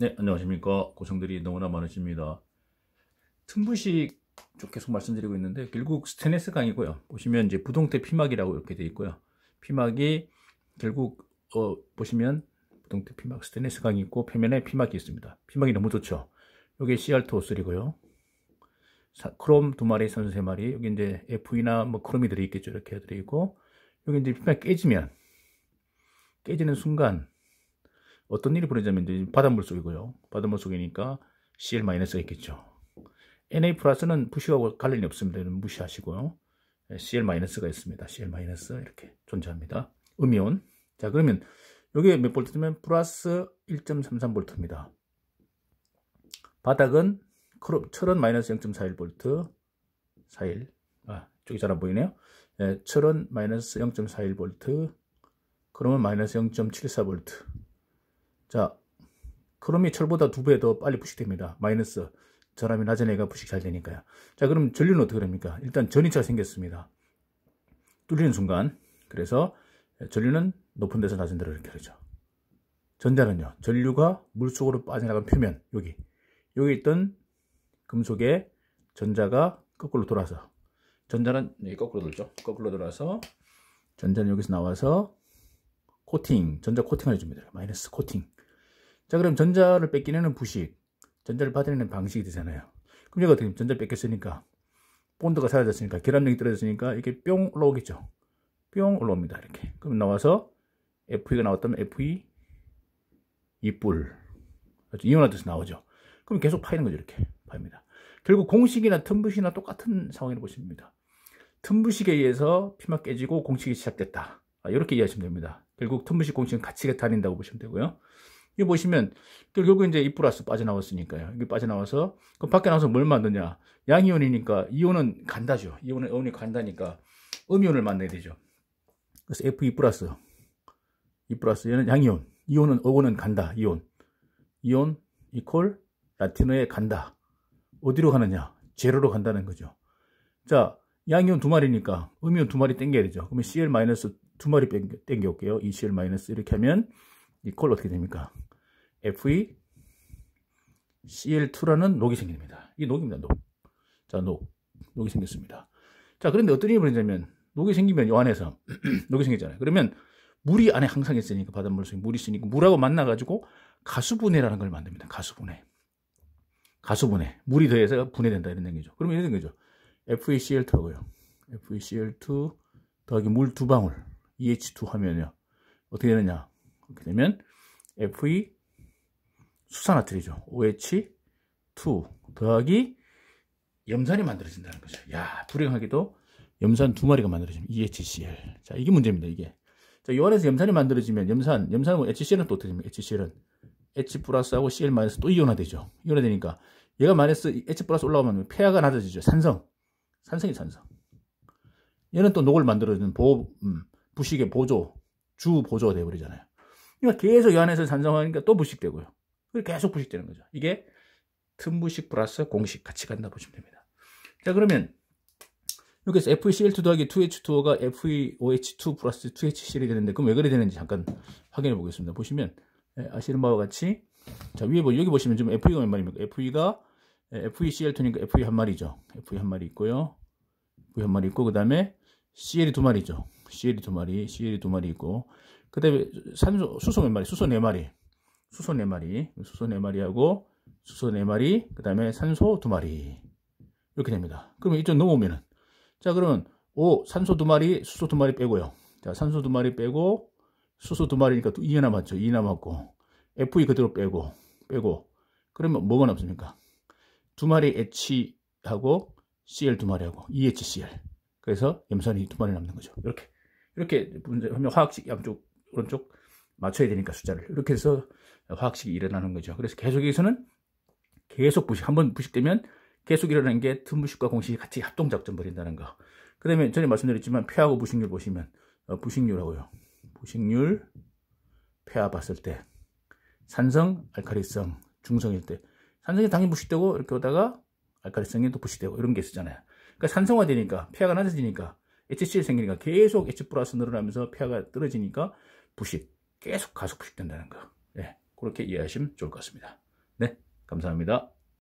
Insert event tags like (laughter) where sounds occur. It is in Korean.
네, 안녕하십니까. 고생들이 너무나 많으십니다. 틈부식 쭉 계속 말씀드리고 있는데 결국 스테인스 강이고요. 보시면 이제 부동태 피막이라고 이렇게 되어 있고요. 피막이 결국 어, 보시면 부동태 피막 스테인스 강이 있고 표면에 피막이 있습니다. 피막이 너무 좋죠. 여기 CR2O3고요. 크롬 두 마리, 선수 세 마리. 여기 이제 F이나 뭐 크롬이 들어있겠죠. 이렇게 들어있고 여기 이제 피막 깨지면 깨지는 순간 어떤 일이 벌어지냐면 바닷물 속이고요. 바닷물 속이니까 CL-가 있겠죠. NA 플러스는 부시하고 관련이 없습니다. 무시하시고요. 예, CL-가 있습니다. CL- 이렇게 존재합니다. 음이온. 자, 그러면 여기몇 볼트면 플러스 1.33볼트입니다. 바닥은 철은 마이너스 0.41볼트 41. 아, 저기 잘 안 보이네요. 예, 철은 마이너스 0.41볼트 그러면 마이너스 0.74볼트 자, 크롬이 철보다 두 배 더 빨리 부식됩니다. 마이너스. 저라면 낮은 애가 부식 잘 되니까요. 자, 그럼 전류는 어떻게 됩니까? 일단 전이차 가 생겼습니다. 뚫리는 순간. 그래서 전류는 높은 데서 낮은 데로 이렇게 되죠 전자는요. 전류가 물속으로 빠져나간 표면, 여기. 여기 있던 금속에 전자가 거꾸로 돌아서 전자는 여기 거꾸로 돌죠. 거꾸로 돌아서 전자는 여기서 나와서 코팅, 전자 코팅을 해줍니다. 마이너스 코팅. 자 그럼 전자를 뺏기는 부식 전자를 받아내는 방식이 되잖아요 그럼 얘가 어떻게 전자 뺏겼으니까 본드가 사라졌으니까 결합력이 떨어졌으니까 이렇게 뿅 올라오겠죠 뿅 올라옵니다 이렇게 그럼 나와서 FE가 나왔다면 FE 이뿔 이온화 돼서 나오죠 그럼 계속 파이는 거죠 이렇게 파입니다 결국 공식이나 틈부식이나 똑같은 상황이라고 보시면 됩니다 틈부식에 의해서 피막 깨지고 공식이 시작됐다 아, 이렇게 이해하시면 됩니다 결국 틈부식 공식은 같이 다닌다고 보시면 되고요 이거 보시면 결국 이제 이 플러스 빠져나왔으니까요. 이게 빠져나와서 그 밖에 나와서 뭘 만드냐? 양이온이니까 이온은 간다죠. 이온은 이온이 간다니까 음이온을 만나야 되죠. 그래서 F2 e 플러스 2 e 플러스 얘는 양이온 이온은 어고는 간다. 이온 이온 이퀄 라틴어에 간다. 어디로 가느냐? 제로로 간다는 거죠. 자, 양이온 두 마리니까 음이온 두 마리 땡겨야 되죠. 그러면 Cl-두 마이너스 마리 땡겨, 올게요이 c l 마이너스 이렇게 하면 이콜 어떻게 됩니까? Fe Cl2라는 녹이 생깁니다. 이 녹입니다. 녹. 자, 녹. 녹이 생겼습니다. 자, 그런데 어떤 일이 벌어지냐면 녹이 생기면 요 안에서 (clears throat) 녹이 생겼잖아요. 그러면 물이 안에 항상 있으니까 바닷물 속에 물이 있으니까 물하고 만나 가지고 가수분해라는 걸 만듭니다. 가수분해. 가수분해. 물이 더해서 분해된다 이런 얘기죠. 그러면 이런 얘기죠. FeCl2고요. FeCl2 더하기 물 두 방울 EH2 하면요. 어떻게 되느냐? 그렇게 되면 Fe 수산화틀이죠. OH2 더하기 염산이 만들어진다는 거죠. 야, 불행하게도 염산 두 마리가 만들어지면 EHCl. 자, 이게 문제입니다, 이게. 자, 이 안에서 염산이 만들어지면 염산, 염산은 HCl은 또 어떻게 됩니까? HCl은 H 플러스하고 CL 마이너스 또 이온화되죠. 이온화되니까 얘가 마이너스 H 플러스 올라오면 폐하가 낮아지죠. 산성. 산성이 산성. 얘는 또 녹을 만들어주는 보, 음, 부식의 보조, 주 보조가 되어버리잖아요. 그러니까 계속 이 안에서 잔성하니까또 부식되고요. 계속 부식되는 거죠. 이게 틈부식 플러스 공식 같이 간다 보시면 됩니다. 자 그러면 여기서 FeCl2 더하기 2H2O가 FeOH2 플러스 2HCl이 되는데 그럼 왜 그래 되는지 잠깐 확인해 보겠습니다. 보시면 예, 아시는 바와 같이 자 위에 보 뭐, 여기 보시면 지금 Fe가 몇 마리입니까? Fe가 예, FeCl2니까 Fe 한 마리죠. Fe 한 마리 있고요. Fe 한 마리 있고 그 다음에 CL이 두 마리죠. CL이 두 마리, CL이 두 마리 있고, 그 다음에 산소, 수소 몇 네 마리, 수소 네 마리, 수소 네 마리, 수소 네 마리하고, 수소 네 마리, 그 다음에 산소 두 마리. 이렇게 됩니다. 그러면 이쪽 넘어오면은, 자, 그러면, 오, 산소 두 마리, 수소 두 마리 빼고요. 자, 산소 두 마리 빼고, 수소 두 마리니까 또 2에 남았죠. 2 남았고, FE 그대로 빼고, 빼고, 그러면 뭐가 남습니까? 두 마리 H하고 CL 두 마리하고 EHCl. 그래서 염산이 두 마리 남는 거죠. 이렇게. 이렇게 문제 하면 화학식 양쪽 오른쪽 맞춰야 되니까 숫자를 이렇게 해서 화학식이 일어나는 거죠. 그래서 계속 해서는 계속 부식 한번 부식되면 계속 일어나는 게 틈부식과 공식이 같이 합동작전 벌인다는 거. 그 다음에 전에 말씀드렸지만 폐하고 부식률 보시면 어, 부식률하고요. 부식률 폐하 봤을 때 산성, 알카리성, 중성일 때 산성이 당연히 부식되고 이렇게 오다가 알카리성이 또 부식되고 이런 게 있었잖아요. 그러니까 산성화되니까 폐하가 낮아지니까 HCl 생기니까 계속 H 플러스 늘어나면서 폐하가 떨어지니까 부식 계속 가속 부식된다는 거. 예, 그렇게 이해하시면 좋을 것 같습니다. 네, 감사합니다.